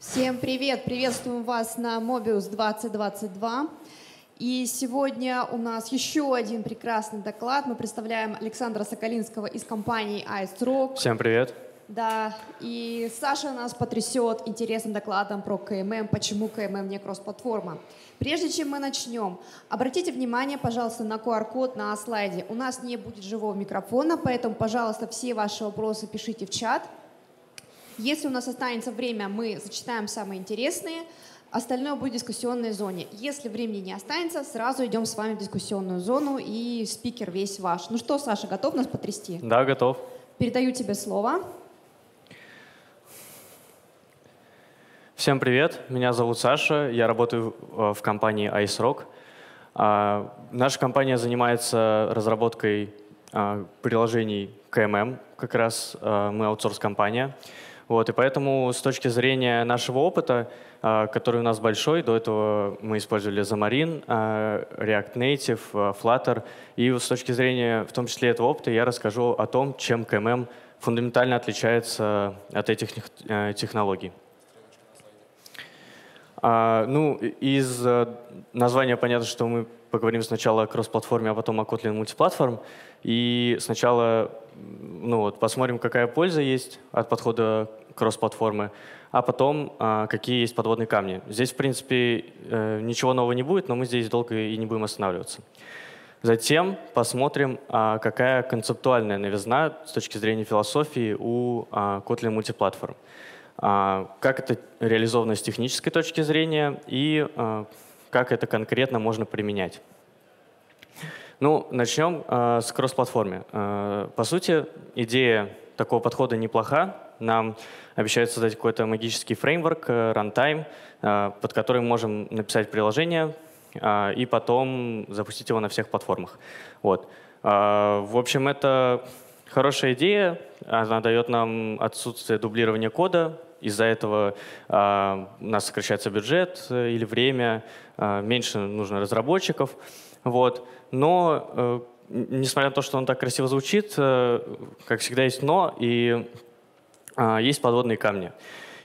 Всем привет! Приветствуем вас на Mobius 2022. И сегодня у нас еще один прекрасный доклад. Мы представляем Александра Соколинского из компании Ice Rock. Всем привет. Да, и Саша нас потрясет интересным докладом про КММ, почему КММ не кросс-платформа. Прежде чем мы начнем, обратите внимание, пожалуйста, на QR-код на слайде. У нас не будет живого микрофона, поэтому, пожалуйста, все ваши вопросы пишите в чат. Если у нас останется время, мы зачитаем самые интересные – Остальное будет в дискуссионной зоне. Если времени не останется, сразу идем с вами в дискуссионную зону, и спикер весь ваш. Ну что, Саша, готов нас потрясти? Да, готов. Передаю тебе слово. Всем привет, меня зовут Саша, я работаю э, в компании iSrock. А, наша компания занимается разработкой а, приложений КММ, как раз э, мы аутсорс-компания. Вот, и поэтому с точки зрения нашего опыта а, который у нас большой. До этого мы использовали Xamarin, а, React Native, а, Flutter. И с точки зрения, в том числе, этого опыта, я расскажу о том, чем KMM фундаментально отличается от этих технологий. Ну, из названия понятно, что мы поговорим сначала о кроссплатформе, а потом о Kotlin мультиплатформ. И сначала ну вот, посмотрим, какая польза есть от подхода кроссплатформы. платформы а потом а, какие есть подводные камни. Здесь, в принципе, э, ничего нового не будет, но мы здесь долго и не будем останавливаться. Затем посмотрим, а, какая концептуальная новизна с точки зрения философии у а, Kotlin мультиплатформ. Как это реализовано с технической точки зрения и как это конкретно можно применять. Ну, начнем с кроссплатформы. платформе По сути, идея такого подхода неплоха, нам обещают создать какой-то магический фреймворк, runtime, э, э, под который мы можем написать приложение э, и потом запустить его на всех платформах. Вот. В общем, это хорошая идея. Она дает нам отсутствие дублирования кода. Из-за этого у нас сокращается бюджет или время, меньше нужно разработчиков. Вот. Но, несмотря на то, что он так красиво звучит, как всегда есть «но», и а, есть подводные камни.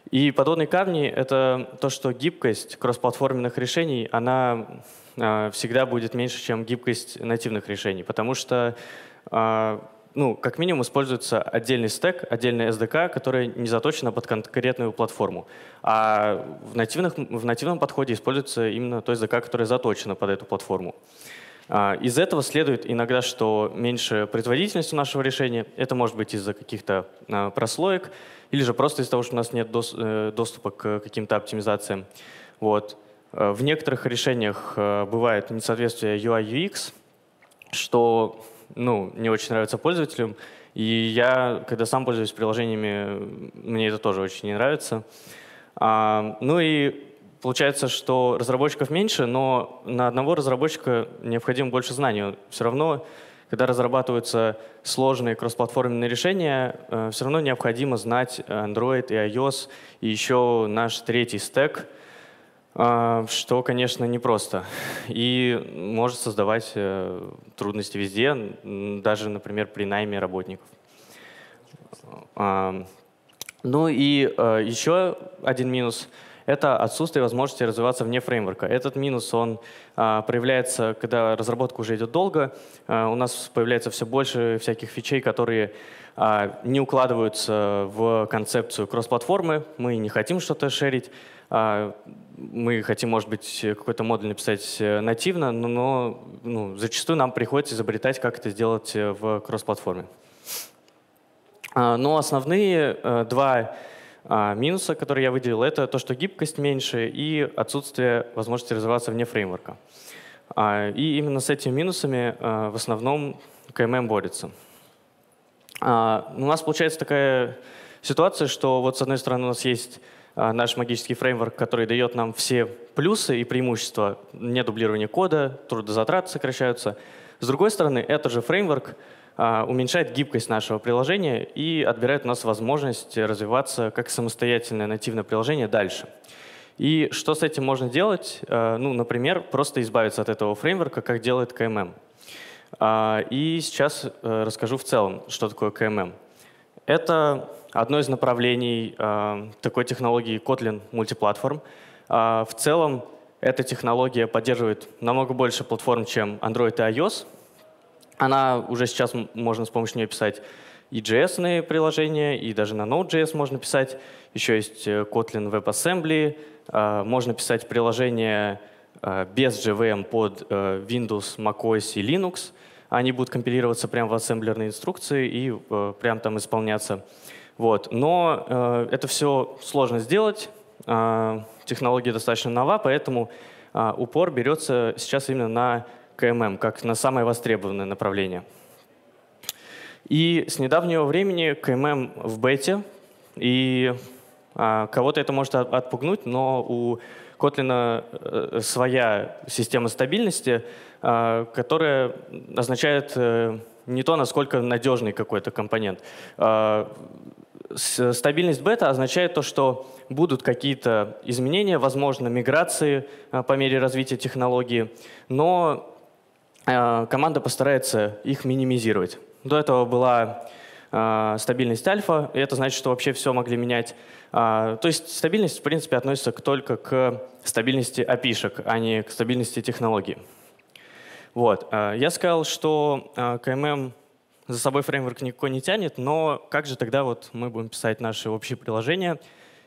И подводные камни — это то, что гибкость кроссплатформенных решений, она а, всегда будет меньше, чем гибкость нативных решений, потому что а, ну, как минимум используется отдельный стек, отдельная SDK, которая не заточена под конкретную платформу. А в, нативных, в нативном подходе используется именно то SDK, которая заточена под эту платформу. Uh, а, из этого следует иногда, что меньше производительность у нашего решения. Это может быть из-за каких-то а, прослоек или же просто из-за того, что у нас нет э, доступа к каким-то оптимизациям. Вот. А, в некоторых решениях бывает несоответствие UI UX, что ну, не очень нравится пользователям. И я, когда сам пользуюсь приложениями, мне это тоже очень не нравится. Ну и Получается, что разработчиков меньше, но на одного разработчика необходимо больше знаний. Все равно, когда разрабатываются сложные кроссплатформенные решения, э, все равно необходимо знать э, Android и iOS, и еще наш третий стек, э, что, конечно, непросто. И может создавать трудности везде, даже, например, при найме работников. Ну и еще один минус — это отсутствие возможности развиваться вне фреймворка. Этот минус, он а, проявляется, когда разработка уже идет долго, а, у нас появляется все больше всяких фичей, которые а, не укладываются в концепцию кросс-платформы, мы не хотим что-то шерить, а, мы хотим, может быть, какой-то модуль написать э, нативно, но, но ну, зачастую нам приходится изобретать, как это сделать э, в кросс-платформе. А, но основные э, два а, минуса, минусы, которые я выделил, это то, что гибкость меньше и отсутствие возможности развиваться вне фреймворка. А, и именно с этими минусами а, в основном КММ борется. у нас получается такая ситуация, что вот с одной стороны у нас есть наш магический фреймворк, который дает нам все плюсы и преимущества, не дублирование кода, трудозатраты сокращаются. С другой стороны, этот же фреймворк а, уменьшает гибкость нашего приложения и отбирает у нас возможность развиваться как самостоятельное нативное приложение дальше. И что с этим можно делать? А, ну, например, просто избавиться от этого фреймворка, как делает КММ. А, и сейчас э, расскажу в целом, что такое КММ. Это одно из направлений такой технологии Kotlin Multiplatform. В целом эта технология поддерживает намного больше платформ, чем Android и iOS — она уже сейчас можно с помощью нее писать и js приложения, и даже на Node.js можно писать. Еще есть э, Kotlin WebAssembly. А, можно писать приложения а, без JVM под э, Windows, macOS и Linux. Они будут компилироваться прямо в ассемблерные инструкции и э, прямо там исполняться. Вот. Но это все сложно сделать. А, технология достаточно нова, поэтому упор берется сейчас именно на КММ, как на самое востребованное направление. И с недавнего времени КММ в бете, и а, кого-то это может отпугнуть, но у Kotlin э, своя система стабильности, э, которая означает э, не то, насколько надежный какой-то компонент. А, стабильность бета означает то, что будут какие-то изменения, возможно, миграции а, по мере развития технологии, но Э, команда постарается их минимизировать. До этого была э, стабильность альфа, и это значит, что вообще все могли менять. А, то есть стабильность, в принципе, относится только к стабильности опишек а не к стабильности технологии. Вот. Э, я сказал, что КММ за собой фреймворк никакой не тянет, но как же тогда вот мы будем писать наши общие приложения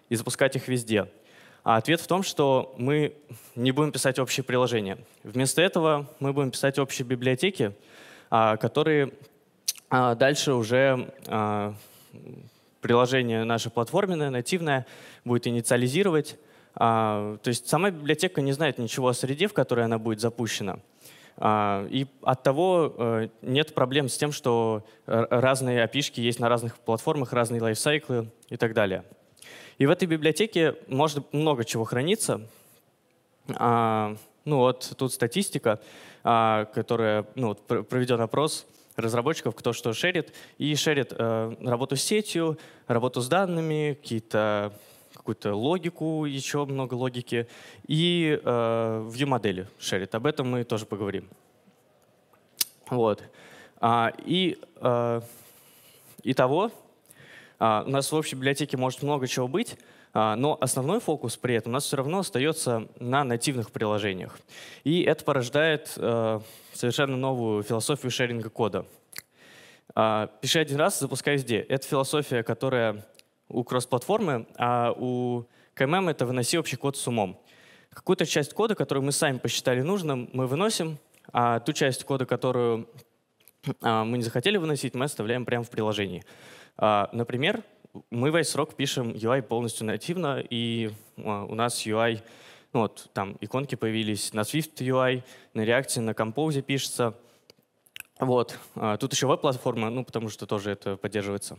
и запускать их везде? А ответ в том, что мы не будем писать общие приложения. Вместо этого мы будем писать общие библиотеки, а, которые а, дальше уже а, приложение наше платформенное, нативное, будет инициализировать. То есть сама библиотека не знает ничего о среде, в которой она будет запущена. И от того э, нет проблем с тем, что э, разные api есть на разных платформах, разные лайфсайклы и так далее. И в этой библиотеке может много чего храниться. А, ну вот тут статистика, а, которая, ну вот проведен опрос разработчиков, кто что шерит, и шерит а, работу с сетью, работу с данными, какие-то какую-то логику, еще много логики, и э, view-модели шерит. Об этом мы тоже поговорим. Вот. А, и э, итого, а, у нас в общей библиотеке может много чего быть, а, но основной фокус при этом у нас все равно остается на нативных приложениях. И это порождает э, совершенно новую философию шеринга кода. А, пиши один раз, запускай везде. Это философия, которая у кросс-платформы, а у КММ это выноси общий код с умом. Какую-то часть кода, которую мы сами посчитали нужным, мы выносим, а ту часть кода, которую мы не захотели выносить, мы оставляем прямо в приложении. А, например, мы весь срок пишем UI полностью нативно, и а, у нас UI, ну вот там иконки появились на Swift UI, на React, на Compose пишется. Вот. А, тут еще веб-платформа, ну потому что тоже это поддерживается.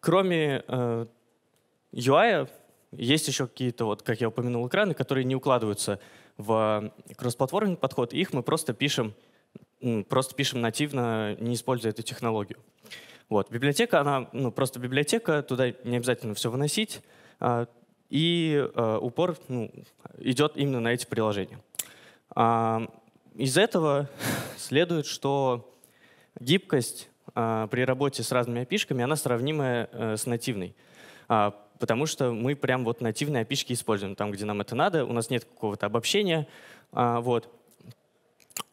Кроме э, UI есть еще какие-то, вот, как я упомянул, экраны, которые не укладываются в кроссплатформенный подход. Их мы просто пишем, просто пишем нативно, не используя эту технологию. Вот. Библиотека, она ну, просто библиотека, туда не обязательно все выносить. А, и э, упор ну, идет именно на эти приложения. А, из этого следует, что гибкость а, при работе с разными опишками она сравнимая э, с нативной. Потому что мы прям вот нативные опишки используем там, где нам это надо, у нас нет какого-то обобщения. Вот.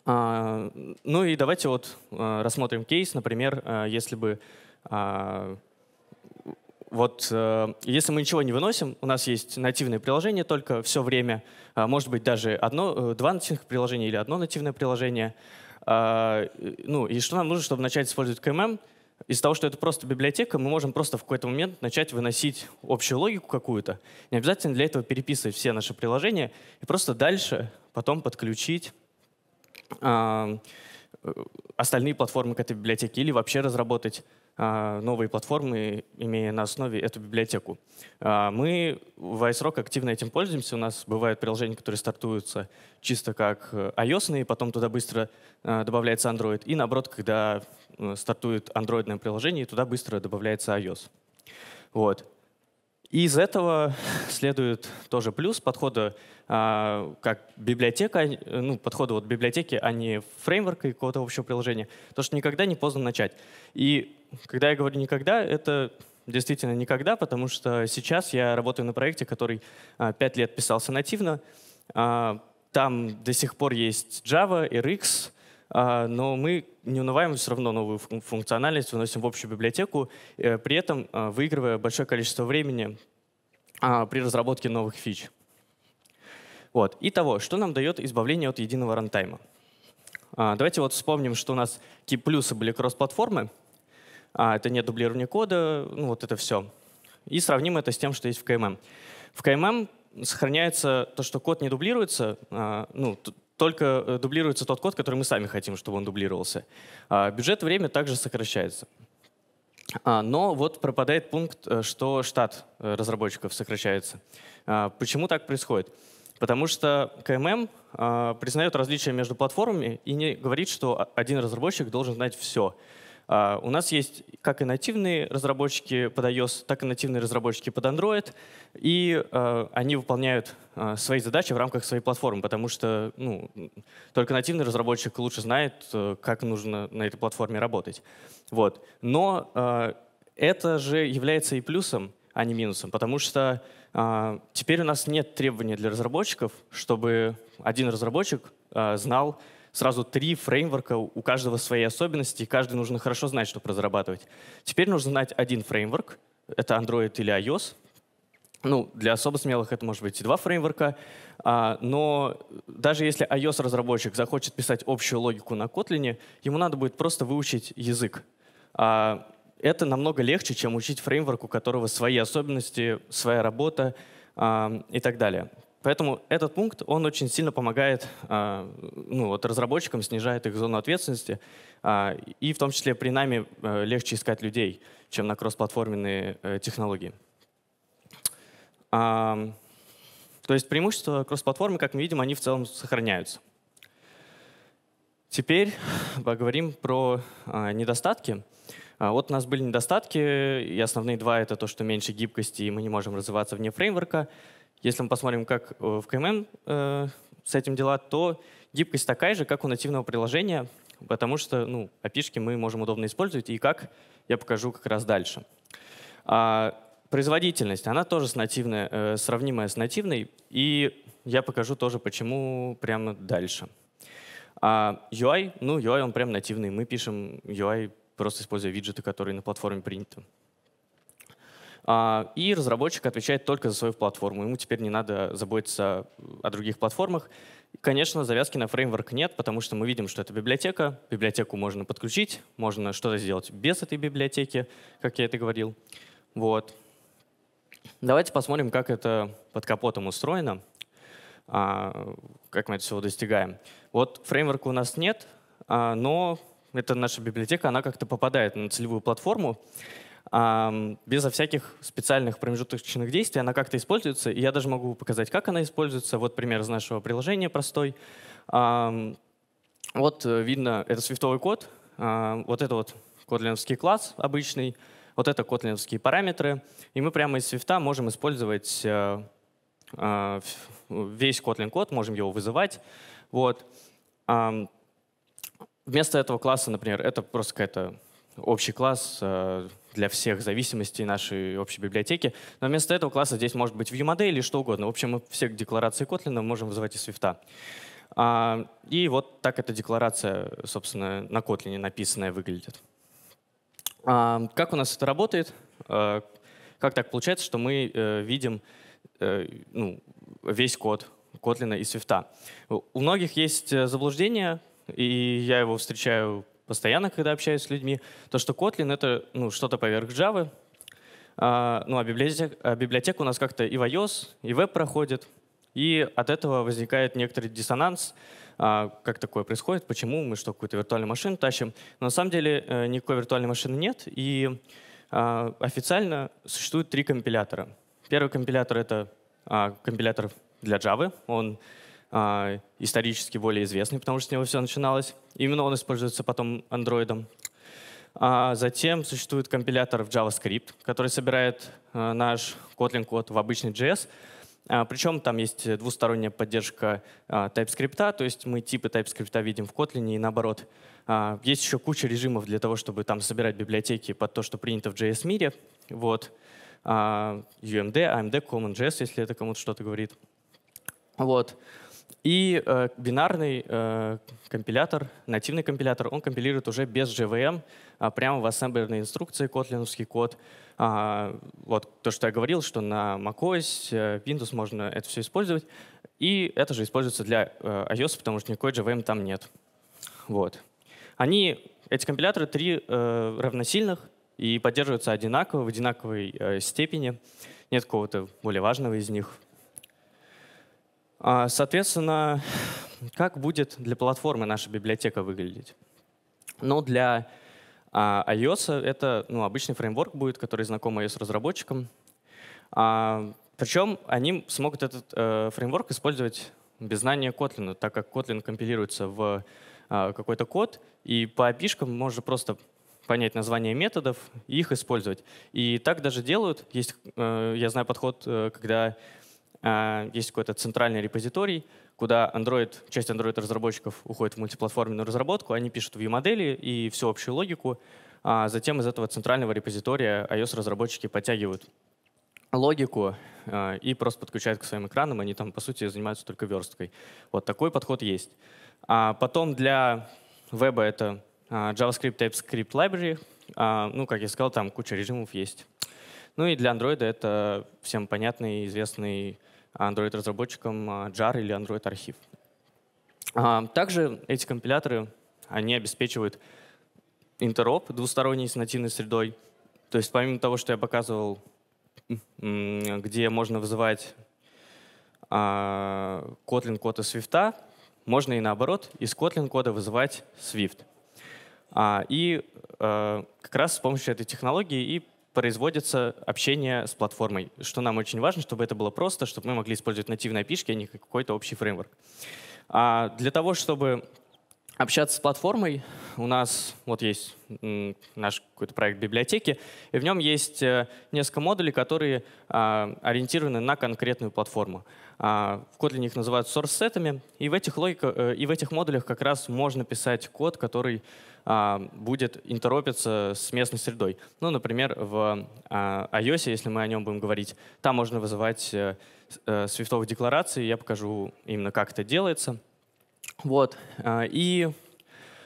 А, ну и давайте вот а, рассмотрим кейс, например, а, если бы вот э, если мы ничего не выносим, у нас есть нативное приложение, только все время, может быть даже одно, э, два нативных приложения или одно нативное приложение. ну и что нам нужно, чтобы начать использовать КММ? Из того, что это просто библиотека, мы можем просто в какой-то момент начать выносить общую логику какую-то. Не обязательно для этого переписывать все наши приложения и просто дальше потом подключить Э, остальные платформы к этой библиотеке или вообще разработать а, новые платформы, имея на основе эту библиотеку. А, мы в iSrock активно этим пользуемся. У нас бывают приложения, которые стартуются чисто как э, iOS, потом туда быстро э, добавляется Android. И наоборот, когда стартует андроидное приложение, туда быстро добавляется iOS. Вот. И из этого следует тоже плюс подхода э, как библиотека, а ну, подхода вот библиотеки, а не фреймворка и какого-то общего приложения. То, что никогда не поздно начать. И когда я говорю «никогда», это действительно никогда, потому что сейчас я работаю на проекте, который а, пять 5 лет писался нативно. Э, там до сих пор есть Java, и RX, а, но мы не унываем, все равно новую функциональность вносим в общую библиотеку, э, при этом а, выигрывая большое количество времени а, при разработке новых фич. Вот. Итого, что нам дает избавление от единого рантайма? Давайте вот вспомним, что у нас какие плюсы были кросс-платформы. Это не дублирование кода, ну вот это все. И сравним это с тем, что есть в КММ. В КММ сохраняется то, что код не дублируется, ну, только э, дублируется тот код, который мы сами хотим, чтобы он дублировался. А, бюджет время также сокращается. А, но вот пропадает пункт, э, что штат э, разработчиков сокращается. А, почему так происходит? Потому что КММ признает различия между платформами и не говорит, что один разработчик должен знать все. А, у нас есть как и нативные разработчики под iOS, так и нативные разработчики под Android, и а, они выполняют а, свои задачи в рамках своей платформы, потому что ну, только нативный разработчик лучше знает, э, как нужно на этой платформе работать. Вот. Но это же является и плюсом, а не минусом, потому что теперь у нас нет требований для разработчиков, чтобы один разработчик знал сразу три фреймворка, у каждого свои особенности, и каждый нужно хорошо знать, чтобы разрабатывать. Теперь нужно знать один фреймворк, это Android или iOS. Ну, для особо смелых это может быть и два фреймворка, а, но даже если iOS-разработчик захочет писать общую логику на Kotlin, ему надо будет просто выучить язык. А, это намного легче, чем учить фреймворк, у которого свои особенности, своя работа а, и так далее. Поэтому этот пункт, он очень сильно помогает а, ну, вот разработчикам, снижает их зону ответственности. А, и в том числе при нами э, легче искать людей, чем на кроссплатформенные э, технологии. А, то есть преимущества кроссплатформы, как мы видим, они в целом сохраняются. Теперь поговорим про недостатки. Вот у нас были недостатки, и основные два — это то, что меньше гибкости, и мы не можем развиваться вне фреймворка — если мы посмотрим, как э, в КМН э, с этим дела, то гибкость такая же, как у нативного приложения, потому что ну, api мы можем удобно использовать, и как я покажу как раз дальше. А производительность, она тоже с нативной, э, сравнимая с нативной, и я покажу тоже, почему прямо дальше. А UI, ну UI он прям нативный, мы пишем UI, просто используя виджеты, которые на платформе приняты. А, и разработчик отвечает только за свою платформу. Ему теперь не надо заботиться о других платформах. Конечно, завязки на фреймворк нет, потому что мы видим, что это библиотека. Библиотеку можно подключить, можно что-то сделать без этой библиотеки, как я это говорил. Вот. Давайте посмотрим, как это под капотом устроено, а, как мы это всего достигаем. Вот фреймворка у нас нет, а, но эта наша библиотека, она как-то попадает на целевую платформу безо всяких специальных промежуточных действий. Она как-то используется, и я даже могу показать, как она используется. Вот пример из нашего приложения простой. Вот э, видно, это свифтовый код, а, вот это вот котлиновский класс обычный, вот это котлиновские параметры, и мы прямо из свифта можем использовать э, а, весь Kotlin код, можем его вызывать. Вот. Вместо этого класса, например, это просто какой то общий класс э, для всех зависимостей нашей общей библиотеки. Но вместо этого класса здесь может быть view-модель или что угодно. В общем, мы все декларации Kotlin можем вызывать из Swift. А, и вот так эта декларация, собственно, на Kotlin написанная выглядит. А, как у нас это работает? А, как так получается, что мы э, видим э, ну, весь код Kotlin и Swift? У многих есть э, заблуждение, и я его встречаю постоянно, когда общаюсь с людьми, то что Kotlin — это ну, что-то поверх Java, а, ну, а библиотека, а библиотека у нас как-то и в iOS, и веб проходит, и от этого возникает некоторый диссонанс, а, как такое происходит, почему мы что, какую-то виртуальную машину тащим. Но на самом деле э, никакой виртуальной машины нет, и а, официально существует три компилятора. Первый компилятор — это а, компилятор для Java, он а, исторически более известный, потому что с него все начиналось. Именно он используется потом андроидом. А затем существует компилятор в JavaScript, который собирает а, наш Kotlin код в обычный JS. А, Причем там есть двусторонняя поддержка TypeScript, то есть мы типы TypeScript видим в Kotlin и наоборот. Есть еще куча режимов для того, чтобы там собирать библиотеки под то, что принято в JS-мире. Вот. UMD, AMD, CommonJS, если это кому-то что-то говорит. Вот. И э, бинарный э, компилятор, нативный компилятор, он компилирует уже без JVM, а прямо в ассемблерной инструкции котлиновский код. А, вот то, что я говорил, что на macOS, э, Windows можно это все использовать. И это же используется для э, iOS, потому что никакой JVM там нет. Вот. Они, эти компиляторы, три э, равносильных и поддерживаются одинаково, в одинаковой э, степени. Нет какого-то более важного из них. А, соответственно, как будет для платформы наша библиотека выглядеть? Ну, для а, iOS это ну, обычный фреймворк будет, который знаком iOS-разработчикам. А, Причем они смогут этот э, фреймворк использовать без знания Kotlin, так как Kotlin компилируется в какой-то код, и по API можно просто понять название методов и их использовать. И так даже делают. Есть, э, я знаю подход, э, когда Э, есть какой-то центральный репозиторий, куда Android, часть Android-разработчиков уходит в мультиплатформенную разработку, они пишут view-модели и всю общую логику, а затем из этого центрального репозитория iOS-разработчики подтягивают логику э, и просто подключают к своим экранам, они там, по сути, занимаются только версткой. Вот такой подход есть. А потом для веба это э, JavaScript TypeScript Library. А, ну, как я сказал, там куча режимов есть. Ну и для Android это всем понятный, известный Android-разработчикам а, JAR или Android архив. Также эти компиляторы, они обеспечивают интероп двусторонний с нативной средой. То есть помимо того, что я показывал, где можно вызывать а, Kotlin код из Swift, можно и наоборот, из Kotlin кода вызывать Swift. А, и э, как раз с помощью этой технологии и производится общение с платформой, что нам очень важно, чтобы это было просто, чтобы мы могли использовать нативные API, а не какой-то общий фреймворк. А для того, чтобы общаться с платформой. У нас вот есть наш какой-то проект библиотеки, и в нем есть э, несколько модулей, которые а, ориентированы на конкретную платформу. В а, Kotlin них называют source-сетами, и, в этих логика, э, и в этих модулях как раз можно писать код, который а, будет интеропиться с местной средой. Ну, например, в iOS, если мы о нем будем говорить, там можно вызывать э, свифтовые декларации, я покажу именно, как это делается — вот. А, и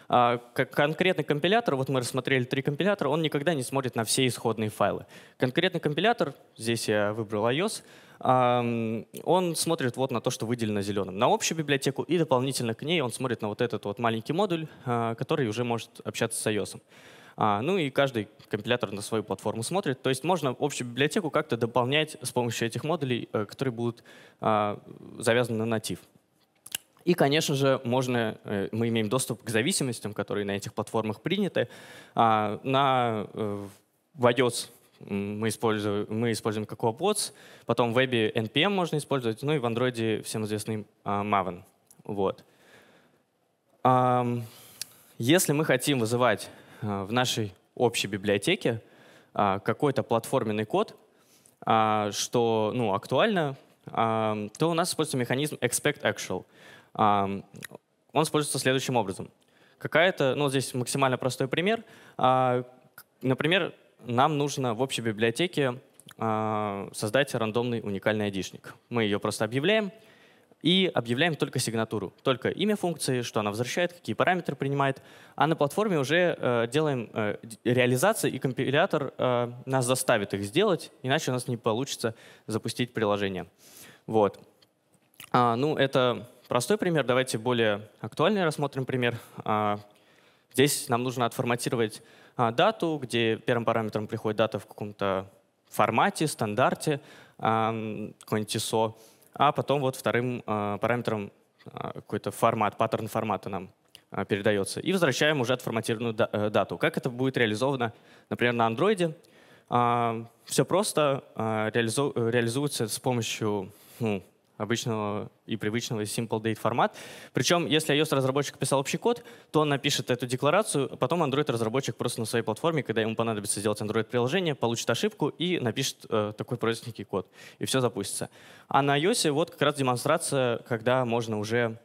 а, как конкретный компилятор, вот мы рассмотрели три компилятора, он никогда не смотрит на все исходные файлы. Конкретный компилятор, здесь я выбрал iOS, он смотрит вот на то, что выделено зеленым, на общую библиотеку и дополнительно к ней он смотрит на вот этот вот маленький модуль, а, который уже может общаться с iOS. Ну и каждый компилятор на свою платформу смотрит. То есть можно общую библиотеку как-то дополнять с помощью этих модулей, э, которые будут завязаны на натив. И, конечно же, можно, э, мы имеем доступ к зависимостям, которые на этих платформах приняты. А, на э, в iOS мы используем, мы используем как Bots, потом в вебе NPM можно использовать, ну и в Android всем известный а, Maven. Вот. Если мы хотим вызывать а, в нашей общей библиотеке какой-то платформенный код, что ну, актуально, то у нас используется механизм expect actual он используется следующим образом. Какая-то, ну здесь максимально простой пример. А, например, нам нужно в общей библиотеке а, создать рандомный уникальный айдишник. Мы ее просто объявляем и объявляем только сигнатуру, только имя функции, что она возвращает, какие параметры принимает. А на платформе уже э, делаем э, реализацию и компилятор э, нас заставит их сделать, иначе у нас не получится запустить приложение. Вот. А, ну, это Простой пример, давайте более актуальный рассмотрим пример. А, здесь нам нужно отформатировать а, дату, где первым параметром приходит дата в каком-то формате, стандарте, а, какой-нибудь ISO, а потом вот вторым параметром какой-то формат, паттерн формата нам передается. И возвращаем уже отформатированную э, дату. Как это будет реализовано, например, на Android? Все просто э, реализуется с помощью ну, обычного и привычного simple date формат. Причем, если iOS-разработчик писал общий код, то он напишет эту декларацию, потом Android-разработчик просто на своей платформе, когда ему понадобится сделать Android-приложение, получит ошибку и напишет э, такой простенький код, и все запустится. А на iOS вот как раз демонстрация, когда можно уже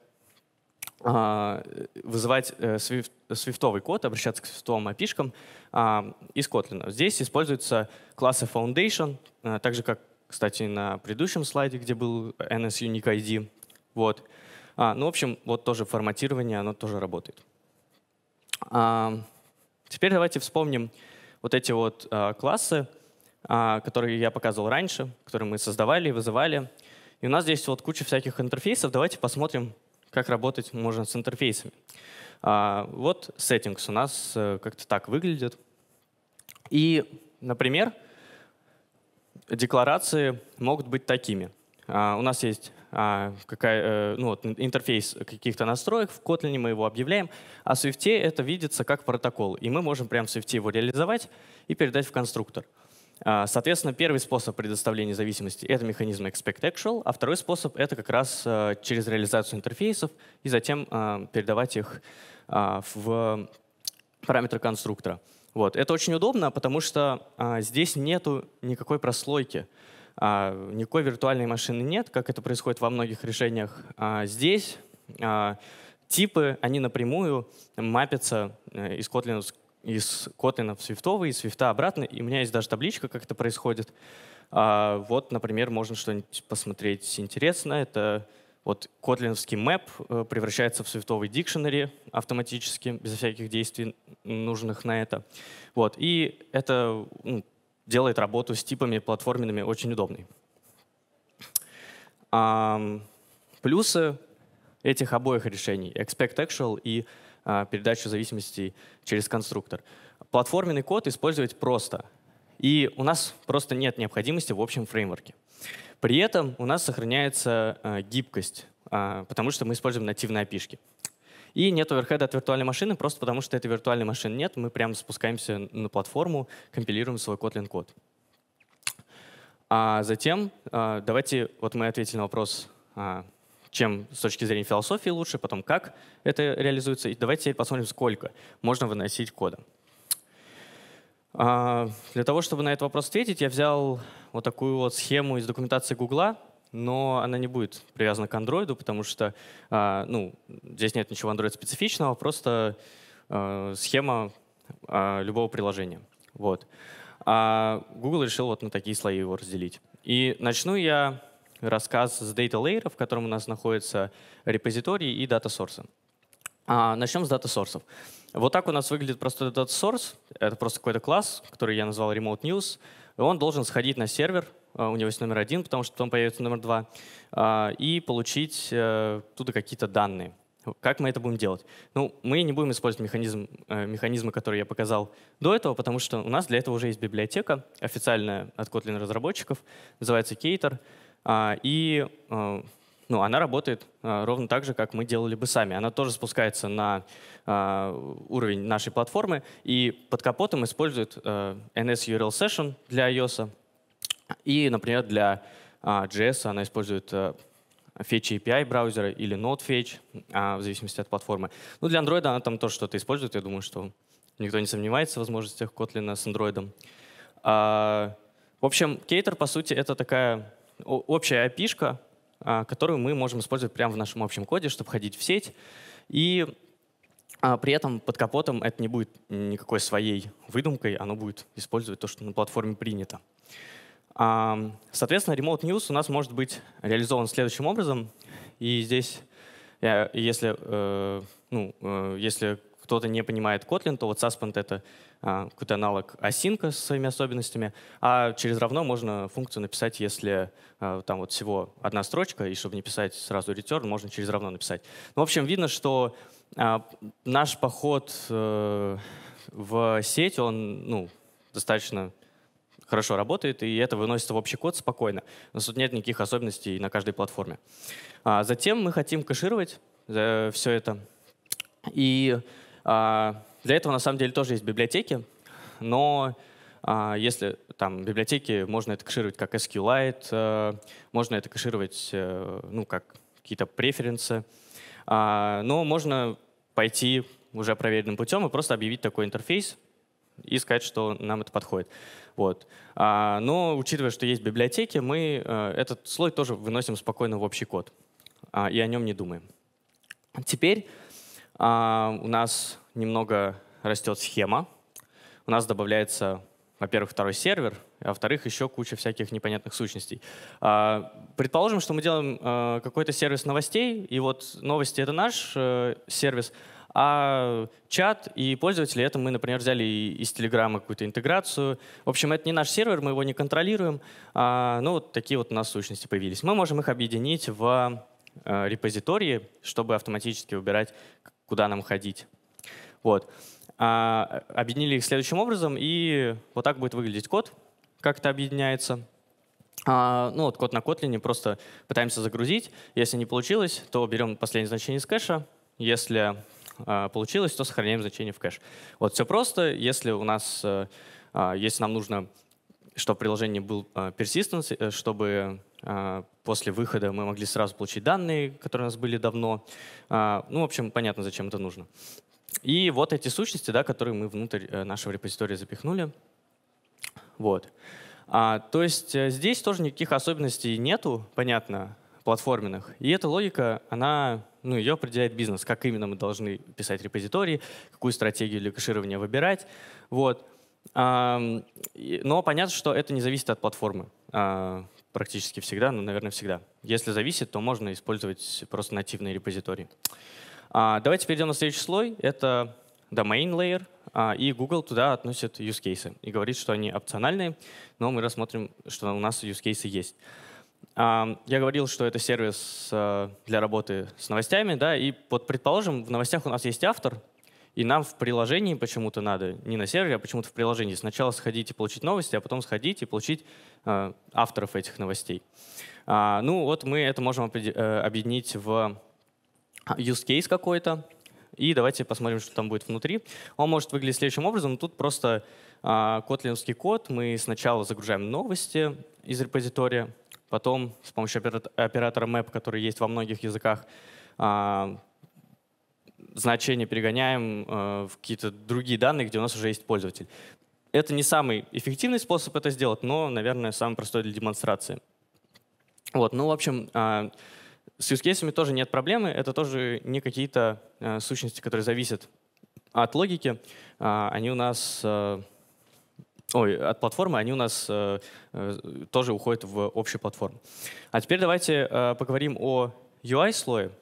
э, вызывать э, Swift, свифтовый код, обращаться к свифтовым API-шкам э, а, из Kotlin. Здесь используются классы Foundation, э, так же как кстати, на предыдущем слайде, где был NS Unique ID. Вот. А, ну, в общем, вот тоже форматирование, оно тоже работает. А, теперь давайте вспомним вот эти вот а, классы, а, которые я показывал раньше, которые мы создавали и вызывали. И у нас здесь вот куча всяких интерфейсов. Давайте посмотрим, как работать можно с интерфейсами. А, вот settings у нас э, как-то так выглядит. И, например, декларации могут быть такими. А, у нас есть а, какая, э, ну, вот, интерфейс каких-то настроек, в Kotlin мы его объявляем, а в Swift это видится как протокол, и мы можем прямо в Swift его реализовать и передать в конструктор. А, соответственно, первый способ предоставления зависимости — это механизм expect-actual, а второй способ — это как раз э, через реализацию интерфейсов и затем э, передавать их в параметры конструктора. Вот. Это очень удобно, потому что а, здесь нету никакой прослойки. А, никакой виртуальной машины нет, как это происходит во многих решениях. А, здесь а, типы, они напрямую мапятся э, из Kotlin, из Kotlin в Swift, из Swift обратно. И у меня есть даже табличка, как это происходит. А, вот, например, можно что-нибудь посмотреть интересно. Это вот котлиновский map э, превращается в свифтовый дикшенери автоматически, безо всяких действий, нужных на это. Вот. И это ну, делает работу с типами платформенными очень удобной. А, плюсы этих обоих решений — expect actual и а, передачу зависимостей через конструктор. Платформенный код использовать просто. И у нас просто нет необходимости в общем фреймворке. При этом у нас сохраняется э, гибкость, э, потому что мы используем нативные опишки. И нет оверхеда от виртуальной машины, просто потому что этой виртуальной машины нет. Мы прямо спускаемся на платформу, компилируем свой Kotlin код. А затем э, давайте, вот мы ответили на вопрос, э, чем с точки зрения философии лучше, потом как это реализуется. И давайте посмотрим, сколько можно выносить кода. А, для того, чтобы на этот вопрос ответить, я взял вот такую вот схему из документации Гугла, но она не будет привязана к Android, потому что э, ну, здесь нет ничего Android-специфичного, просто э, схема э, любого приложения. Вот. А Google решил вот на такие слои его разделить. И начну я рассказ с Data Layer, в котором у нас находятся репозитории и Data Source. А, начнем с Data Source. Вот так у нас выглядит просто Data Source. Это просто какой-то класс, который я назвал Remote News — он должен сходить на сервер, а, у него есть номер один, потому что потом появится номер два, а, и получить э, туда какие-то данные. Как мы это будем делать? Ну, мы не будем использовать механизм, э, механизмы, которые я показал до этого, потому что у нас для этого уже есть библиотека, официальная от Kotlin разработчиков, называется Cater, а, и э, ну, она работает а, ровно так же, как мы делали бы сами. Она тоже спускается на а, уровень нашей платформы и под капотом использует а, NS URL Session для iOS. И, например, для э, JS она использует Fetch API браузера или Node Fetch, в зависимости от платформы. Ну, для Android она там тоже что-то использует. Я думаю, что никто не сомневается в возможностях Kotlin с Android. в общем, Cater, по сути, это такая общая api а, которую мы можем использовать прямо в нашем общем коде, чтобы ходить в сеть. И а, при этом под капотом это не будет никакой своей выдумкой, оно будет использовать то, что на платформе принято. Соответственно, Remote News у нас может быть реализован следующим образом. И здесь, если, э, ну, э, если кто-то не понимает Kotlin, то вот Suspend — это а, какой-то аналог осинка с своими особенностями, а через равно можно функцию написать, если а, там вот всего одна строчка, и чтобы не писать сразу return, можно через равно написать. Ну, в общем, видно, что а, наш поход э, в сеть, он ну, достаточно хорошо работает, и это выносится в общий код спокойно. У нас тут нет никаких особенностей на каждой платформе. А затем мы хотим кэшировать э, все это. И а, для этого, на самом деле, тоже есть библиотеки, но а, если там библиотеки, можно это кэшировать как SQLite, э, можно это кэшировать э, ну, как какие-то преференсы, а, но можно пойти уже проверенным путем и просто объявить такой интерфейс и сказать, что нам это подходит. Вот. Но учитывая, что есть библиотеки, мы э, этот слой тоже выносим спокойно в общий код и о нем не думаем. Теперь а, у нас немного растет схема. У нас добавляется, во-первых, второй сервер, а во-вторых, еще куча всяких непонятных сущностей. А, предположим, что мы делаем э, какой-то сервис новостей, и вот новости — это наш э, сервис, а чат и пользователи — это мы, например, взяли из Телеграма какую-то интеграцию. В общем, это не наш сервер, мы его не контролируем. А, ну, вот такие вот у нас сущности появились. Мы можем их объединить в э, репозитории, чтобы автоматически выбирать куда нам ходить. Вот. А, объединили их следующим образом, и вот так будет выглядеть код, как это объединяется. А, ну вот код на Kotlin просто пытаемся загрузить. Если не получилось, то берем последнее значение из кэша. Если а, получилось, то сохраняем значение в кэш. Вот все просто. Если у нас, э, а, если нам нужно, чтобы приложение был э, persistence, э, чтобы после выхода мы могли сразу получить данные, которые у нас были давно. А, ну, в общем, понятно, зачем это нужно. И вот эти сущности, да, которые мы внутрь э, нашего репозитория запихнули. Вот. А, то есть э, здесь тоже никаких особенностей нету, понятно, платформенных. И эта логика, она, ну, ее определяет бизнес, как именно мы должны писать репозитории, какую стратегию для кэширования выбирать. Вот. Но понятно, что это не зависит от платформы. А, практически всегда, ну, наверное, всегда. Если зависит, то можно использовать просто нативные репозитории. А, давайте перейдем на следующий слой. Это domain layer, а, и Google туда относит use cases и говорит, что они опциональные, но мы рассмотрим, что у нас use cases есть. А, я говорил, что это сервис а, для работы с новостями, да, и вот, предположим, в новостях у нас есть автор, и нам в приложении почему-то надо, не на сервере, а почему-то в приложении, сначала сходить и получить новости, а потом сходить и получить э, авторов этих новостей. А, ну вот мы это можем э, объединить в а, use case какой-то. И давайте посмотрим, что там будет внутри. Он может выглядеть следующим образом. Тут просто а, котлинский код. Мы сначала загружаем новости из репозитория, потом с помощью оператора map, который есть во многих языках, а, значение перегоняем э, в какие-то другие данные, где у нас уже есть пользователь. Это не самый эффективный способ это сделать, но, наверное, самый простой для демонстрации. Вот, ну, в общем, э, с use cases тоже нет проблемы. Это тоже не какие-то э, сущности, которые зависят от логики. Э, они у нас... Э, Ой, от платформы они у нас э, э, тоже уходят в общую платформу. А теперь давайте э, поговорим о UI-слое.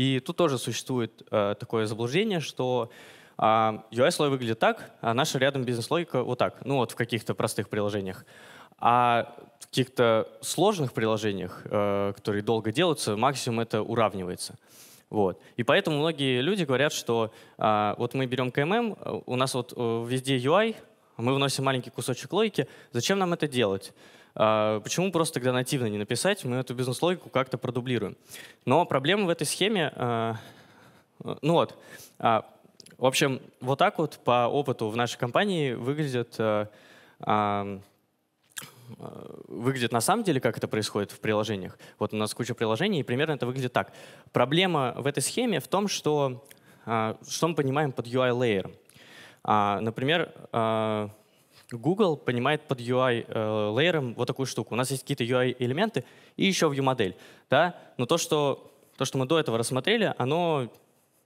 И тут тоже существует э, такое заблуждение, что э, а, UI-слой выглядит так, а наша рядом бизнес-логика вот так, ну вот в каких-то простых приложениях. А в каких-то сложных приложениях, э, которые долго делаются, максимум это уравнивается. Вот. И поэтому многие люди говорят, что э, вот мы берем КММ, э, у нас вот э, везде UI, мы вносим маленький кусочек логики, зачем нам это делать? А, почему просто тогда нативно не написать? Мы эту бизнес-логику как-то продублируем. Но проблема в этой схеме... А, а, ну вот, в общем, вот так вот по опыту в нашей компании выглядит выглядит на самом деле, как это происходит в приложениях. Вот у нас куча приложений, и примерно это выглядит так. Проблема в этой схеме в том, что, что мы понимаем под UI-лейером. Например, Google понимает под UI э, лейером вот такую штуку. У нас есть какие-то UI-элементы и еще view-модель. Да? Но то что, то, что мы до этого рассмотрели, оно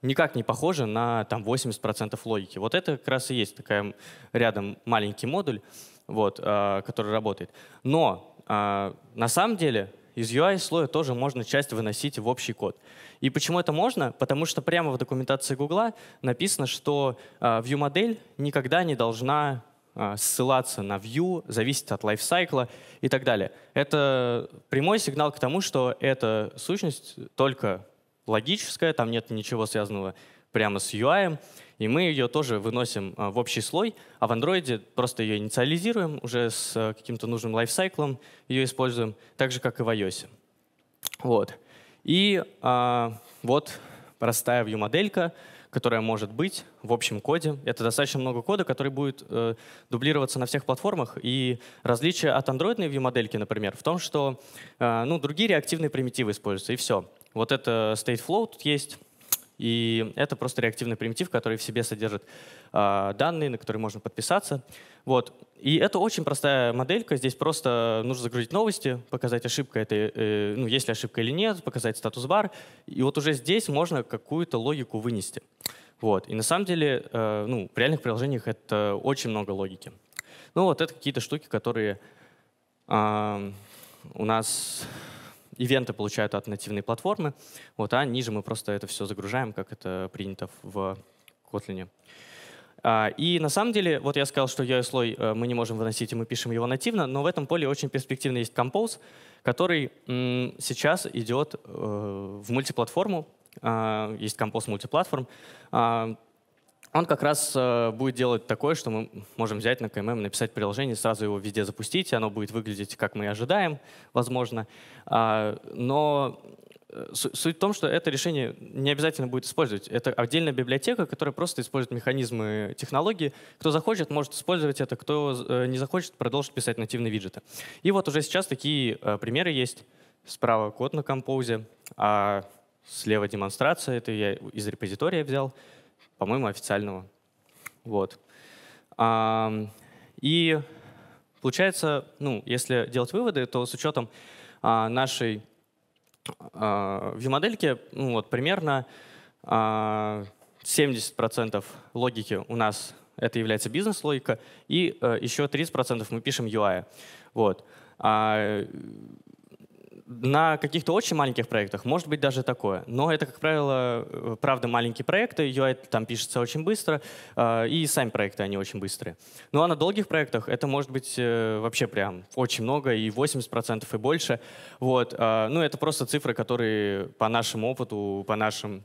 никак не похоже на там, 80% логики. Вот это как раз и есть такая рядом маленький модуль, вот, э, который работает. Но э, на самом деле из UI-слоя тоже можно часть выносить в общий код. И почему это можно? Потому что прямо в документации Google написано, что э, view-модель никогда не должна а, ссылаться на view, зависит от лайфсайкла и так далее. Это прямой сигнал к тому, что эта сущность только логическая, там нет ничего связанного прямо с UI, и мы ее тоже выносим а, в общий слой, а в Android просто ее инициализируем уже с а, каким-то нужным лайфсайклом, ее используем, так же, как и в iOS. Вот. И а, вот простая view-моделька, которая может быть в общем коде. Это достаточно много кода, который будет э, дублироваться на всех платформах. И различие от андроидной view-модельки, например, в том, что э, ну, другие реактивные примитивы используются, и все. Вот это state flow тут есть, и это просто реактивный примитив, который в себе содержит э, данные, на которые можно подписаться. Вот. И это очень простая моделька. Здесь просто нужно загрузить новости, показать ошибка это, э, ну, есть ли ошибка или нет, показать статус-бар. И вот уже здесь можно какую-то логику вынести. Вот. И на самом деле, э, ну, в реальных приложениях это очень много логики. Ну, вот это какие-то штуки, которые э, у нас ивенты получают от нативной платформы, вот, а ниже мы просто это все загружаем, как это принято в Kotlin. А, и на самом деле, вот я сказал, что UI-слой э, мы не можем выносить, и мы пишем его нативно, но в этом поле очень перспективно есть Compose, который сейчас идет э, в мультиплатформу, а, есть компост мультиплатформ. А, он как раз э, будет делать такое, что мы можем взять на КММ, написать приложение, сразу его везде запустить, оно будет выглядеть, как мы и ожидаем, возможно. А, но э, суть в том, что это решение не обязательно будет использовать. Это отдельная библиотека, которая просто использует механизмы технологии. Кто захочет, может использовать это, кто э, не захочет, продолжит писать нативные виджеты. И вот уже сейчас такие примеры есть. Справа код на композе, а Слева демонстрация, это я из репозитория взял, по-моему, официального. Вот. И получается, ну, если делать выводы, то с учетом а, нашей view-модельки, а, ну, вот примерно 70% а, логики у нас это является бизнес-логика, и э, еще 30% мы пишем UI. Вот на каких-то очень маленьких проектах может быть даже такое. Но это, как правило, э, правда маленькие проекты, UI там пишется очень быстро, э, и сами проекты, они очень быстрые. Ну а на долгих проектах это может быть э, вообще прям очень много, и 80% и больше. Вот. Ну это просто цифры, которые по нашему опыту, по нашим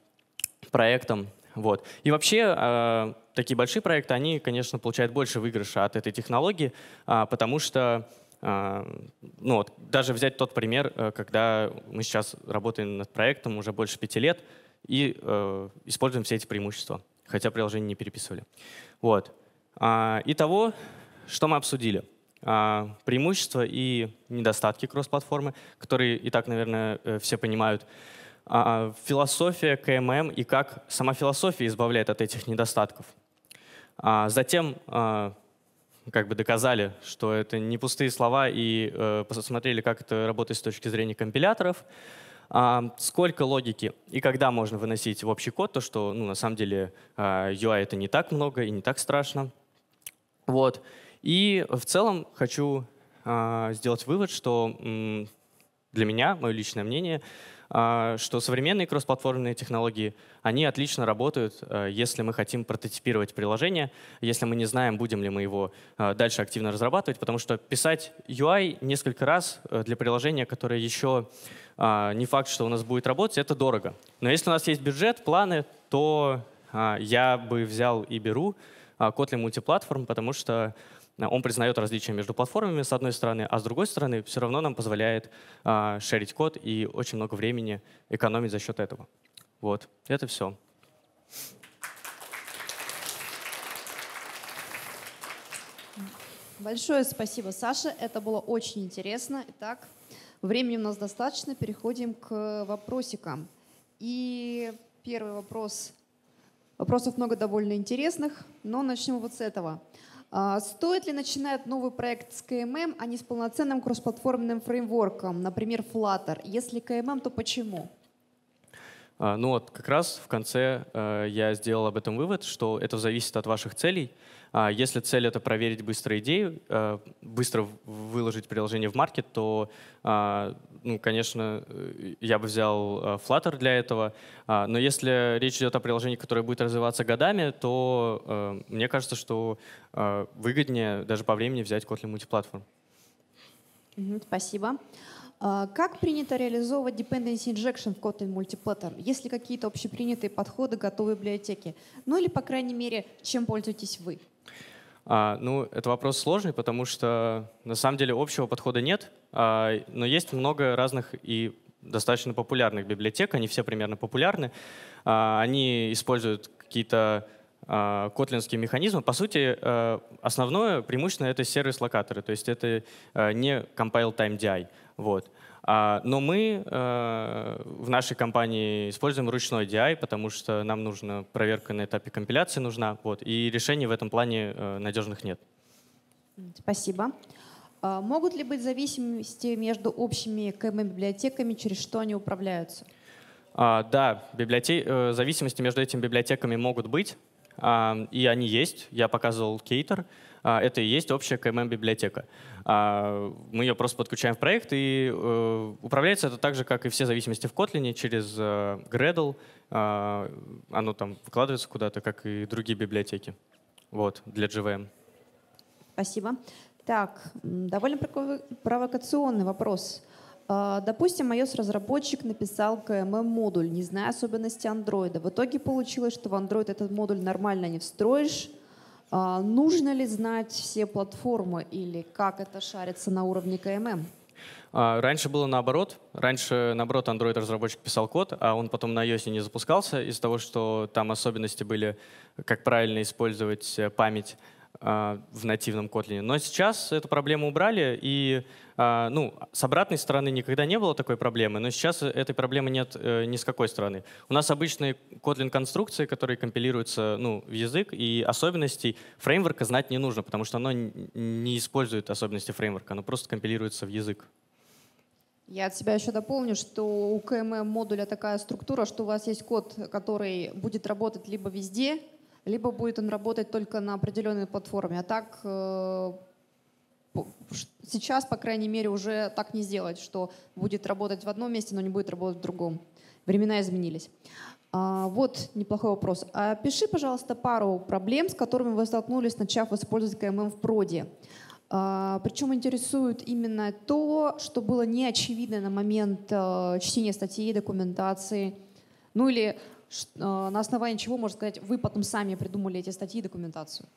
проектам. Вот. И вообще такие большие проекты, они, конечно, получают больше выигрыша от этой технологии, а, потому что а, ну, вот, даже взять тот пример, э, когда мы сейчас работаем над проектом уже больше пяти лет и э, используем все эти преимущества, хотя приложение не переписывали. Вот. А, итого, что мы обсудили? А, преимущества и недостатки кросс-платформы, которые и так, наверное, э, все понимают. Философия КММ и как сама философия избавляет от этих недостатков. Затем как бы доказали, что это не пустые слова, и э, посмотрели, как это работает с точки зрения компиляторов, э, сколько логики и когда можно выносить в общий код, то что ну, на самом деле э, а, UI это не так много и не так страшно. Вот. И в целом хочу э, сделать вывод, что для меня, мое личное мнение, а, что современные кроссплатформенные технологии, они отлично работают, э, если мы хотим прототипировать приложение, если мы не знаем, будем ли мы его э, дальше активно разрабатывать, потому что писать UI несколько раз э, для приложения, которое еще а, не факт, что у нас будет работать, это дорого. Но если у нас есть бюджет, планы, то а, я бы взял и беру Kotlin мультиплатформ, потому что Э, он признает различия между платформами с одной стороны, а с другой стороны все равно нам позволяет а, шерить код и очень много времени экономить за счет этого. Вот, это все. Большое спасибо, Саша. Это было очень интересно. Итак, времени у нас достаточно. Переходим к вопросикам. И первый вопрос. Вопросов много довольно интересных, но начнем вот с этого. А, стоит ли начинать новый проект с КММ, а не с полноценным кроссплатформенным фреймворком, например, Flutter? Если КММ, то почему? А, ну вот как раз в конце э, я сделал об этом вывод, что это зависит от ваших целей. А, если цель — это проверить быструю идею, э, быстро выложить приложение в маркет, то, а, ну, конечно, э, я бы взял э, Flutter для этого. А, но если речь идет о приложении, которое будет развиваться годами, то мне кажется, что выгоднее даже по времени взять Kotlin мультиплатформ. Спасибо. Как принято реализовывать dependency injection в Kotlin Multiplatter? Есть ли какие-то общепринятые подходы, готовые библиотеки? Ну или, по крайней мере, чем пользуетесь вы? А, ну, это вопрос сложный, потому что на самом деле общего подхода нет, а, но есть много разных и достаточно популярных библиотек, они все примерно популярны. А, они используют какие-то а, котлинские механизмы. По сути, а, основное преимущественно это сервис-локаторы, то есть это а, не compile time DI. Вот. А, но мы э, в нашей компании используем ручной DI, потому что нам нужна проверка на этапе компиляции нужна, вот, и решений в этом плане э, надежных нет. Спасибо. А, могут ли быть зависимости между общими КМ-библиотеками, через что они управляются? А, да, библиотеки, э, зависимости между этими библиотеками могут быть, а, и они есть. Я показывал Кейтер. А, это и есть общая КММ-библиотека. А, мы ее просто подключаем в проект, и э, управляется это так же, как и все зависимости в Kotlin, через э, Gradle. А, оно там выкладывается куда-то, как и другие библиотеки вот, для JVM. Спасибо. Так, довольно провокационный вопрос. Допустим, iOS разработчик написал КММ модуль, не зная особенности Android. В итоге получилось, что в Android этот модуль нормально не встроишь, а, нужно ли знать все платформы или как это шарится на уровне КММ? А, раньше было наоборот. Раньше, наоборот, Android-разработчик писал код, а он потом на iOS не запускался из-за того, что там особенности были, как правильно использовать э, память а, в нативном Kotlin. Но сейчас эту проблему убрали, и а, ну, с обратной стороны никогда не было такой проблемы, но сейчас этой проблемы нет э, ни с какой стороны. У нас обычные Kotlin-конструкции, которые компилируются ну, в язык, и особенностей фреймворка знать не нужно, потому что оно не использует особенности фреймворка, оно просто компилируется в язык. Я от себя еще дополню, что у КММ модуля такая структура, что у вас есть код, который будет работать либо везде, либо будет он работать только на определенной платформе. А так э, сейчас, по крайней мере, уже так не сделать, что будет работать в одном месте, но не будет работать в другом. Времена изменились. А, вот неплохой вопрос. А пиши, пожалуйста, пару проблем, с которыми вы столкнулись, начав использовать КММ в проде. А, Причем интересует именно то, что было неочевидно на момент э, чтения статьи, документации, ну или Э, на основании чего, можно сказать, вы потом сами придумали эти статьи и документацию?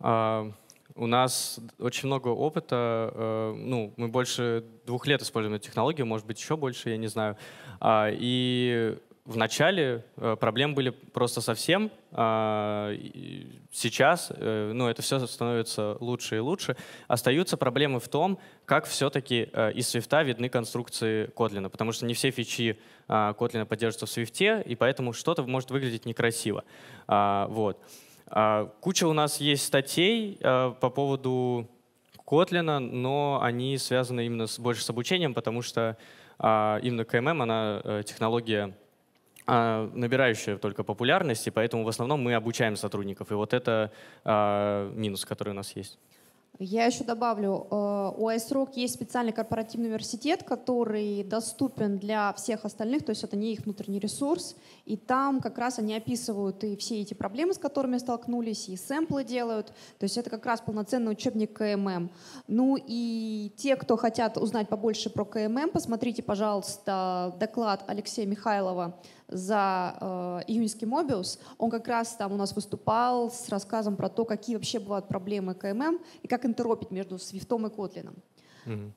А, у нас очень много опыта. Э, ну, мы больше двух лет используем эту технологию, может быть, еще больше, я не знаю. А, и в начале э, проблем были просто совсем. А, сейчас э, ну, это все становится лучше и лучше. Остаются проблемы в том, как все-таки э, из свифта видны конструкции Kotlin, потому что не все фичи Kotlin а, поддерживаются в свифте, и поэтому что-то может выглядеть некрасиво. А, вот. Куча у нас есть статей по поводу Kotlin, но они связаны именно с, больше с обучением, потому что именно КММ, она технология а, набирающая только популярность, и поэтому в основном мы обучаем сотрудников. И вот это э, минус, который у нас есть. Я еще добавлю, э, у iSrock есть специальный корпоративный университет, который доступен для всех остальных, то есть это не их внутренний ресурс, и там как раз они описывают и все эти проблемы, с которыми столкнулись, и сэмплы делают, то есть это как раз полноценный учебник КММ. Ну и те, кто хотят узнать побольше про КММ, посмотрите, пожалуйста, доклад Алексея Михайлова за э, июньский Мобиус, он как раз там у нас выступал с рассказом про то, какие вообще бывают проблемы КММ и как интеропить между Свифтом и Котлином. Mm-hmm.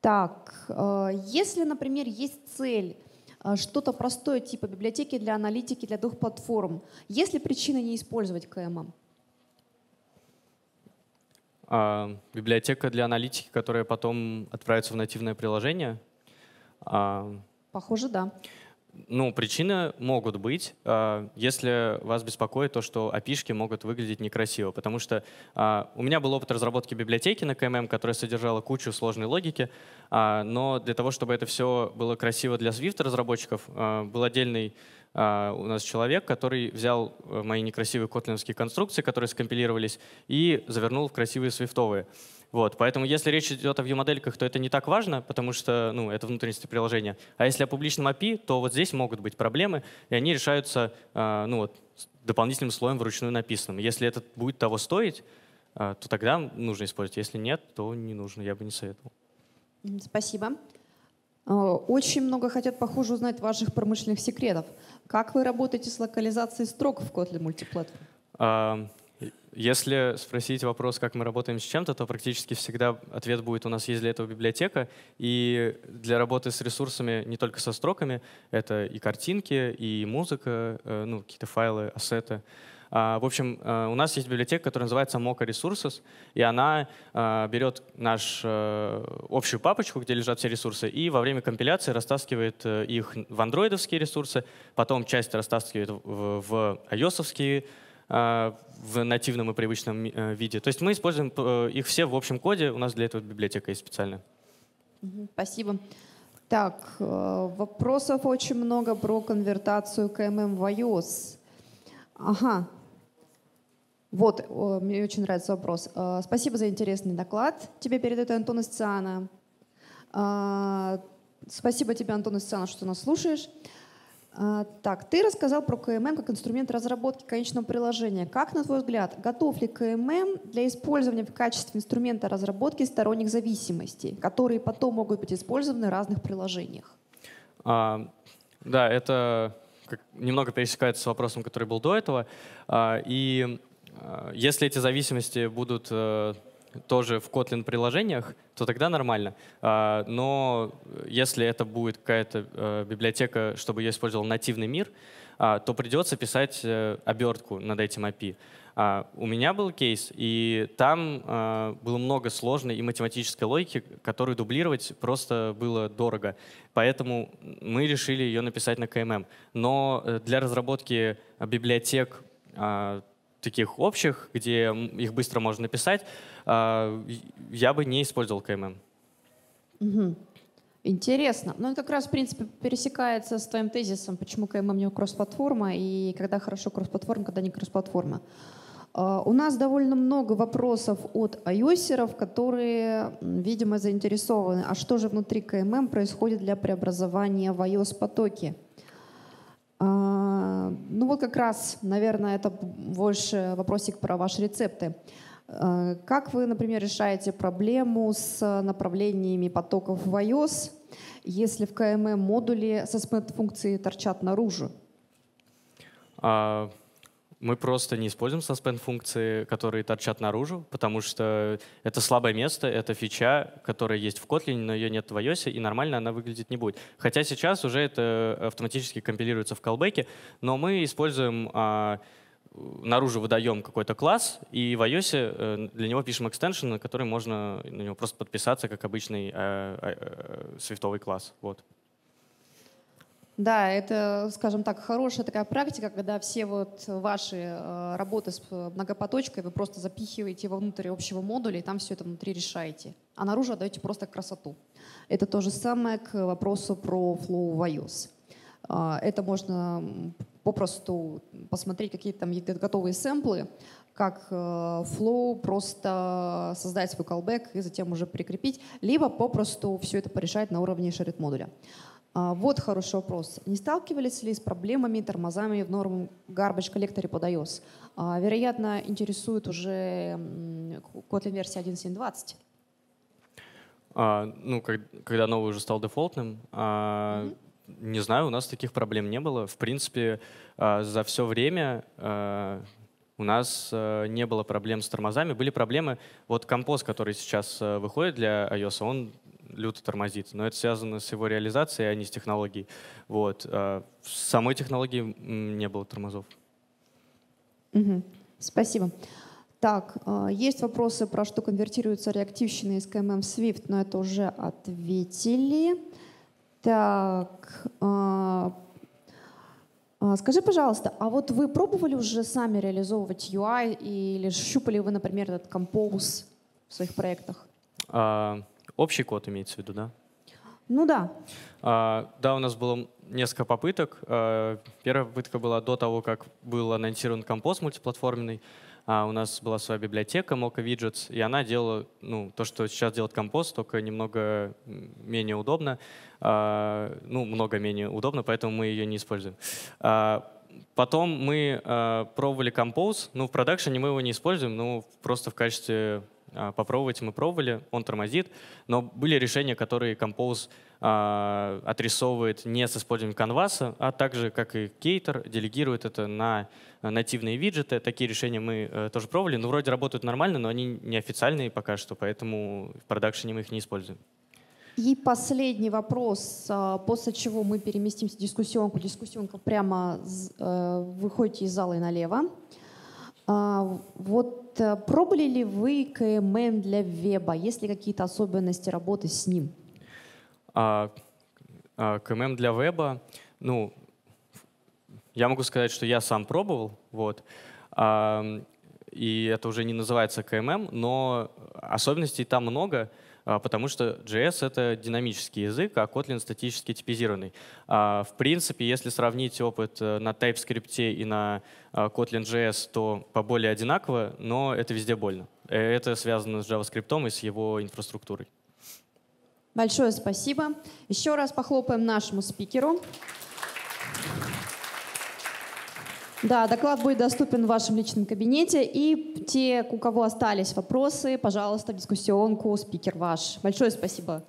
Так, э, если, например, есть цель э, что-то простое типа библиотеки для аналитики для двух платформ. Есть ли причины не использовать КММ? А, библиотека для аналитики, которая потом отправится в нативное приложение? А... Похоже, да. Ну, причины могут быть, а, если вас беспокоит то, что опишки могут выглядеть некрасиво, потому что а, у меня был опыт разработки библиотеки на КММ, которая содержала кучу сложной логики, а, но для того, чтобы это все было красиво для Swift-разработчиков, был отдельный у нас человек, который взял э, мои некрасивые котлиновские конструкции, которые скомпилировались, и завернул в красивые свифтовые. Вот, поэтому если речь идет о view-модельках, то это не так важно, потому что ну, это внутренности приложения. А если о публичном API, то вот здесь могут быть проблемы, и они решаются э, ну, вот, дополнительным слоем вручную написанным. Если это будет того стоить, э, то тогда нужно использовать. Если нет, то не нужно, я бы не советовал. Спасибо. Э, очень много хотят, похоже, узнать ваших промышленных секретов. Как вы работаете с локализацией строк в Kotlin мультиплатформ? Если спросить вопрос, как мы работаем с чем-то, то практически всегда ответ будет, у нас есть для этого библиотека. И для работы с ресурсами, не только со строками, это и картинки, и музыка, э, ну, какие-то файлы, ассеты. А, в общем, э, у нас есть библиотека, которая называется Mocha Resources, и она э, берет нашу общую папочку, где лежат все ресурсы, и во время компиляции растаскивает их в андроидовские ресурсы, потом часть растаскивает в ios а, в нативном и привычном э, виде. То есть мы используем э, их все в общем коде, у нас для этого библиотека есть специальная. Спасибо. Так, э, вопросов очень много про конвертацию КММ в iOS. Ага. Вот, мне очень нравится вопрос. Спасибо за интересный доклад. Тебе передает Антон из Спасибо тебе, Антон из что нас слушаешь. А, так, ты рассказал про КММ как инструмент разработки конечного приложения. Как, на твой взгляд, готов ли КММ для использования в качестве инструмента разработки сторонних зависимостей, которые потом могут быть использованы в разных приложениях? А, да, это как, немного пересекается с вопросом, который был до этого. А, и а, если эти зависимости будут э, тоже в Kotlin приложениях, то тогда нормально. А, но если это будет какая-то э, библиотека, чтобы я использовал нативный мир, а, то придется писать э, обертку над этим API. А, у меня был кейс, и там было много сложной и математической логики, которую дублировать просто было дорого. Поэтому мы решили ее написать на KMM. Но э, для разработки библиотек таких общих, где их быстро можно написать, а, я бы не использовал КММ. Угу. Интересно. Ну, это как раз, в принципе, пересекается с твоим тезисом, почему КММ не кроссплатформа и когда хорошо кроссплатформа, когда не кроссплатформа. А, у нас довольно много вопросов от айосеров, которые, видимо, заинтересованы. А что же внутри КММ происходит для преобразования в iOS-потоки? А, ну вот как раз, наверное, это больше вопросик про ваши рецепты. Э, как вы, например, решаете проблему с э, направлениями потоков в iOS, если в КММ со suspend функции торчат наружу? А, мы просто не используем suspend функции, которые торчат наружу, потому что это слабое место, это фича, которая есть в Kotlin, но ее нет в iOS, и нормально она выглядеть не будет. Хотя сейчас уже это автоматически компилируется в колбеке, но мы используем а, наружу выдаем какой-то класс, и в iOS э, для него пишем экстеншн, на который можно на него просто подписаться, как обычный э, э, свифтовый класс. Вот. Да, это, скажем так, хорошая такая практика, когда все вот ваши работы с многопоточкой вы просто запихиваете во внутрь общего модуля, и там все это внутри решаете. А наружу отдаете просто красоту. Это то же самое к вопросу про Flow в iOS. Это можно попросту посмотреть какие там готовые сэмплы, как э, флоу, просто создать свой callback и затем уже прикрепить, либо попросту все это порешать на уровне шарит модуля. А, вот хороший вопрос. Не сталкивались ли с проблемами, тормозами в норм garbage коллекторе под iOS? А, вероятно, интересует уже Kotlin версия 1.7.20. А, ну, как, когда новый уже стал дефолтным, а, mm-hmm не знаю, у нас таких проблем не было. В принципе, а, за все время а, у нас а, не было проблем с тормозами. Были проблемы, вот композ, который сейчас выходит для iOS, он люто тормозит. Но это связано с его реализацией, а не с технологией. Вот. В самой технологии не было тормозов. Угу. Спасибо. Так, есть вопросы про что конвертируется реактивщина из КММ в Swift, но это уже ответили. Так, а, а, Скажи, пожалуйста, а вот вы пробовали уже сами реализовывать UI или щупали вы, например, этот Compose в своих проектах? А, общий код имеется в виду, да? Ну да. А, да, у нас было несколько попыток. А, первая попытка была до того, как был анонсирован Compose мультиплатформенный. А у нас была своя библиотека Mocha Widgets, и она делала ну, то, что сейчас делает компост, только немного менее удобно. А, ну, много менее удобно, поэтому мы ее не используем. А, потом мы пробовали Compose Ну, в продакшене мы его не используем, ну, просто в качестве а, попробовать. Мы пробовали, он тормозит, но были решения, которые Compose а, отрисовывает не с использованием канваса, а также, как и Кейтер, делегирует это на нативные виджеты. Такие решения мы э, тоже пробовали, но вроде работают нормально, но они неофициальные пока что, поэтому в продакшене мы их не используем. И последний вопрос, а, после чего мы переместимся в дискуссионку. Дискуссионка прямо э, выходите из зала и налево. А, вот э, пробовали ли вы КМН для веба? Есть ли какие-то особенности работы с ним? А, а, КМН для веба, ну, я могу сказать, что я сам пробовал, вот. А, и это уже не называется КММ, но особенностей там много. А, потому что JS — это динамический язык, а Kotlin — статически типизированный. А, в принципе, если сравнить опыт э, на TypeScript и на э, Kotlin JS, то поболее одинаково, но это везде больно. Э, это связано с JavaScript и с его инфраструктурой. Большое спасибо. Еще раз похлопаем нашему спикеру. Да, доклад будет доступен в вашем личном кабинете. И те, у кого остались вопросы, пожалуйста, в дискуссионку, спикер ваш. Большое спасибо.